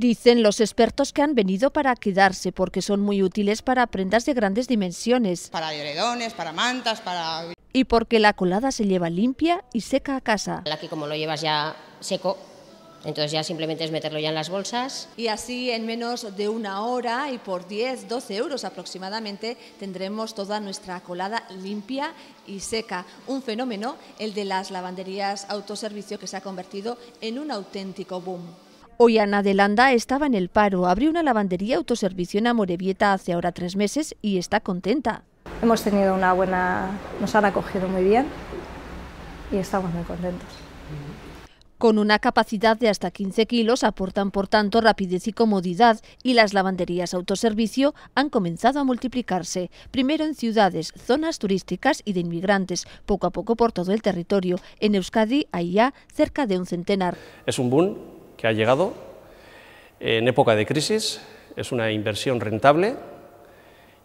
Dicen los expertos que han venido para quedarse porque son muy útiles para prendas de grandes dimensiones. Para edredones, para mantas, para... Y porque la colada se lleva limpia y seca a casa. Aquí como lo llevas ya seco, entonces ya simplemente es meterlo ya en las bolsas. Y así en menos de una hora y por 10, 12 euros aproximadamente tendremos toda nuestra colada limpia y seca. Un fenómeno, el de las lavanderías autoservicio que se ha convertido en un auténtico boom. Hoy Ana de Landa estaba en el paro, abrió una lavandería autoservicio en Amorebieta hace ahora tres meses y está contenta. Hemos tenido una buena, nos han acogido muy bien y estamos muy contentos. Con una capacidad de hasta 15 kilos aportan por tanto rapidez y comodidad y las lavanderías autoservicio han comenzado a multiplicarse, primero en ciudades, zonas turísticas y de inmigrantes, poco a poco por todo el territorio. En Euskadi hay ya cerca de un centenar. Es un boom que ha llegado en época de crisis, es una inversión rentable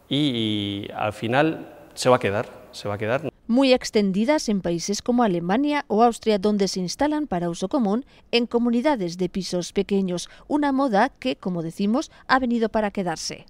y, al final se va a quedar, se va a quedar muy extendidas en países como Alemania o Austria, donde se instalan para uso común en comunidades de pisos pequeños, una moda que, como decimos, ha venido para quedarse.